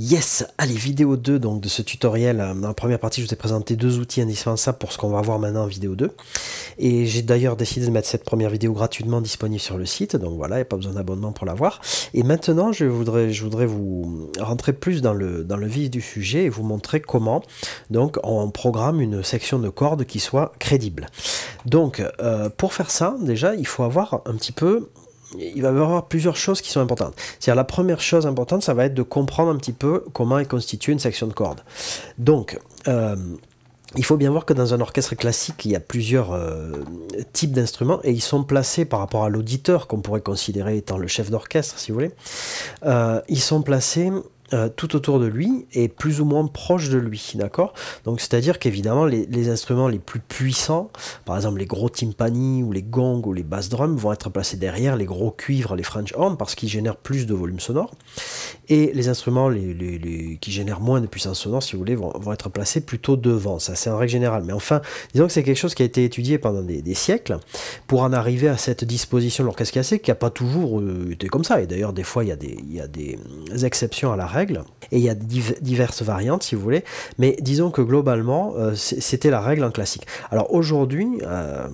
Yes Allez, vidéo 2 donc, de ce tutoriel. Dans la première partie, je vous ai présenté deux outils indispensables pour ce qu'on va voir maintenant en vidéo 2. Et j'ai d'ailleurs décidé de mettre cette première vidéo gratuitement disponible sur le site. Donc voilà, il n'y a pas besoin d'abonnement pour la voir. Et maintenant, je voudrais, je voudrais vous rentrer plus dans le, dans le vif du sujet et vous montrer comment donc, on programme une section de corde qui soit crédible. Donc, euh, pour faire ça, déjà, il faut avoir un petit peu il va y avoir plusieurs choses qui sont importantes. C'est-à-dire la première chose importante, ça va être de comprendre un petit peu comment est constituée une section de cordes. Donc, euh, il faut bien voir que dans un orchestre classique, il y a plusieurs euh, types d'instruments et ils sont placés par rapport à l'auditeur qu'on pourrait considérer étant le chef d'orchestre, si vous voulez. Euh, ils sont placés euh, tout autour de lui et plus ou moins proche de lui, d'accord Donc c'est-à-dire qu'évidemment les, instruments les plus puissants, par exemple les gros timpani ou les gongs ou les bass drums vont être placés derrière les gros cuivres, les French horns parce qu'ils génèrent plus de volume sonore et les instruments qui génèrent moins de puissance sonore, si vous voulez, vont, être placés plutôt devant. Ça c'est en règle générale, mais enfin, disons que c'est quelque chose qui a été étudié pendant des, siècles pour en arriver à cette disposition de l'orchestre cassé qui n'a pas toujours euh, été comme ça et d'ailleurs des fois il y, il y a des euh, exceptions à la règle et il y a diverses variantes, si vous voulez. Mais disons que globalement, euh, c'était la règle en classique. Alors aujourd'hui, euh,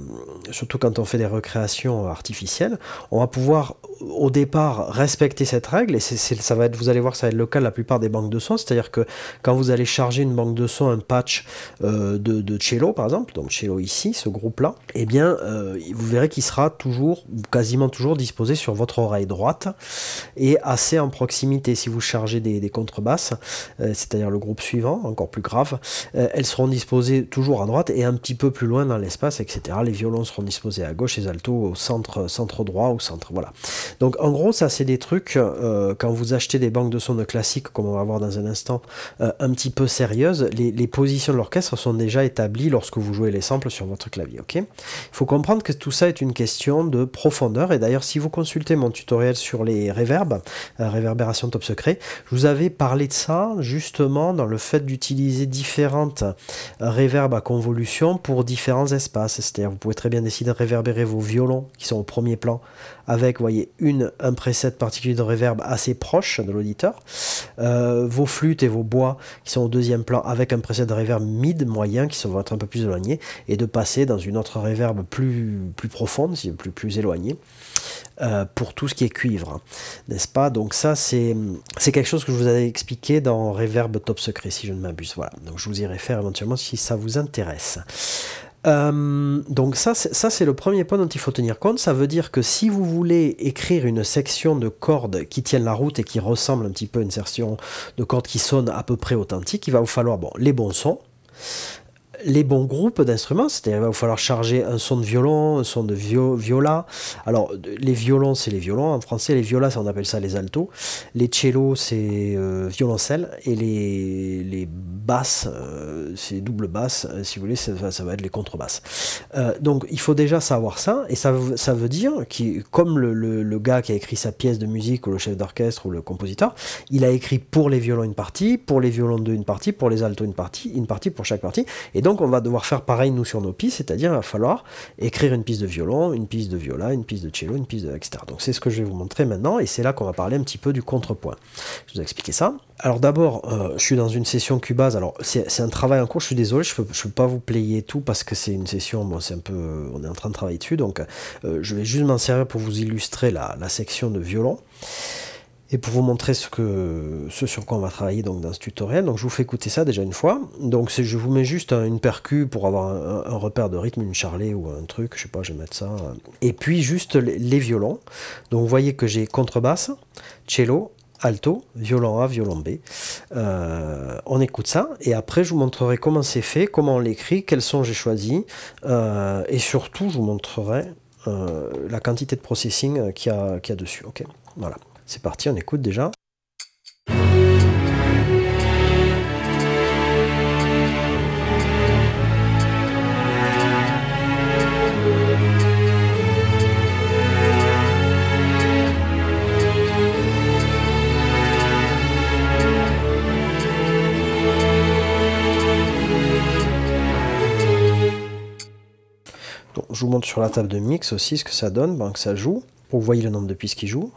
surtout quand on fait des recréations artificielles, on va pouvoir au départ respecter cette règle, et ça va être, vous allez voir, ça va être le cas de la plupart des banques de son, c'est-à-dire que quand vous allez charger une banque de son, un patch euh, de, de, Cello par exemple, donc Cello ici, ce groupe-là, eh bien euh, vous verrez qu'il sera toujours, quasiment toujours disposé sur votre oreille droite et assez en proximité. Si vous chargez des, contrebasses, euh, c'est-à-dire le groupe suivant, encore plus grave, elles seront disposées toujours à droite et un petit peu plus loin dans l'espace, etc. Les violons seront disposés à gauche, les altos au centre, centre droit, au centre, voilà. Donc en gros, ça c'est des trucs, euh, quand vous achetez des banques de son classiques, comme on va voir dans un instant, euh, un petit peu sérieuses, les, positions de l'orchestre sont déjà établies lorsque vous jouez les samples sur votre clavier. ok Il faut comprendre que tout ça est une question de profondeur, et d'ailleurs si vous consultez mon tutoriel sur les réverbes, euh, réverbération top secret, je vous avais parlé de ça justement dans le fait d'utiliser différentes réverbes à convolution pour différents espaces, c'est-à-dire vous pouvez très bien décider de réverbérer vos violons qui sont au premier plan avec, voyez, une, un preset particulier de reverb assez proche de l'auditeur, euh, vos flûtes et vos bois qui sont au deuxième plan avec un preset de reverb mid moyen qui vont être un peu plus éloignés, et de passer dans une autre reverb plus, plus profonde, plus, plus éloignée. Euh, pour tout ce qui est cuivre, hein. n'est-ce pas Donc ça, c'est quelque chose que je vous avais expliqué dans Reverb Top Secret, si je ne m'abuse. Voilà, donc je vous y réfère éventuellement si ça vous intéresse. Euh, donc ça, ça c'est le premier point dont il faut tenir compte. Ça veut dire que si vous voulez écrire une section de cordes qui tienne la route et qui ressemble un petit peu à une section de cordes qui sonne à peu près authentique, il va vous falloir bon, les bons sons, les bons groupes d'instruments, c'est-à-dire il va falloir charger un son de violon, un son de viola. Alors les violons, c'est les violons en français, les violas, on appelle ça les altos. Les cellos, c'est euh, violoncelle. Et les, basses, euh, c'est double basse, euh, si vous voulez, ça, va être les contrebasses. donc il faut déjà savoir ça, et ça, ça veut dire que comme le, le gars qui a écrit sa pièce de musique, ou le chef d'orchestre, ou le compositeur, il a écrit pour les violons une partie, pour les violons deux une partie, pour les altos une partie, une partie pour chaque partie. Et donc on va devoir faire pareil nous sur nos pistes, c'est-à-dire il va falloir écrire une piste de violon, une piste de viola, une piste de cello, une piste de etc. Donc c'est ce que je vais vous montrer maintenant et c'est là qu'on va parler un petit peu du contrepoint. Je vous ai ça. Alors d'abord, euh, je suis dans une session Cubase. Alors c'est un travail en cours. Je suis désolé, je peux, peux pas vous player tout parce que c'est une session. Bon, c'est un peu, on est en train de travailler dessus, donc euh, je vais juste m'en servir pour vous illustrer la section de violon et pour vous montrer ce, que, ce sur quoi on va travailler donc, dans ce tutoriel. Donc je vous fais écouter ça déjà une fois. Donc je vous mets juste une percu pour avoir un, repère de rythme, une charlée ou un truc, je sais pas, je vais mettre ça. Et puis juste les, violons. Donc vous voyez que j'ai contrebasse, cello, alto, violon A, violon B. Euh, on écoute ça et après je vous montrerai comment c'est fait, comment on l'écrit, quels sons j'ai choisi. Euh, et surtout je vous montrerai euh, la quantité de processing qu'il y, y, a dessus. Ok, voilà. C'est parti, on écoute déjà. Donc, je vous montre sur la table de mix aussi ce que ça donne, ben, que ça joue, pour que vous voyez le nombre de pistes qui jouent.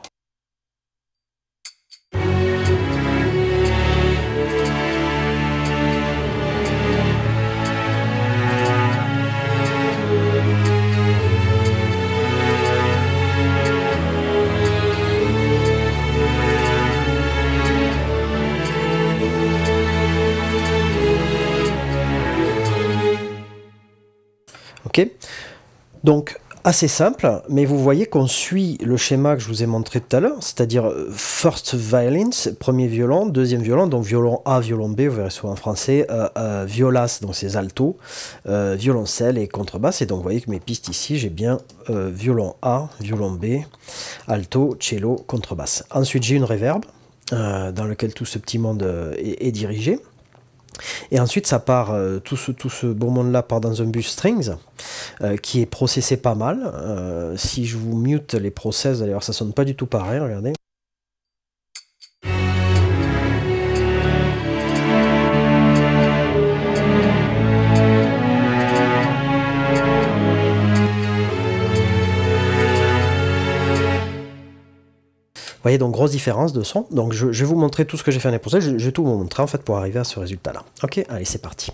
Donc, assez simple, mais vous voyez qu'on suit le schéma que je vous ai montré tout à l'heure, c'est-à-dire euh, first violins, premier violon, deuxième violon, donc violon A, violon B, vous verrez souvent en français, euh, euh, violas, donc c'est alto, violoncelle et contrebasse, et donc vous voyez que mes pistes ici, j'ai bien violon A, violon B, alto, cello, contrebasse. Ensuite j'ai une reverb, dans lequel tout ce petit monde est, dirigé, et ensuite ça part, tout ce, tout ce beau monde-là part dans un bus strings, euh, qui est processé pas mal. Euh, si je vous mute les process, voir, ça sonne pas du tout pareil, regardez. Vous voyez donc grosse différence de son. Donc je, vais vous montrer tout ce que j'ai fait en process. Je, je vais tout vous montrer en fait pour arriver à ce résultat là. Ok, allez c'est parti.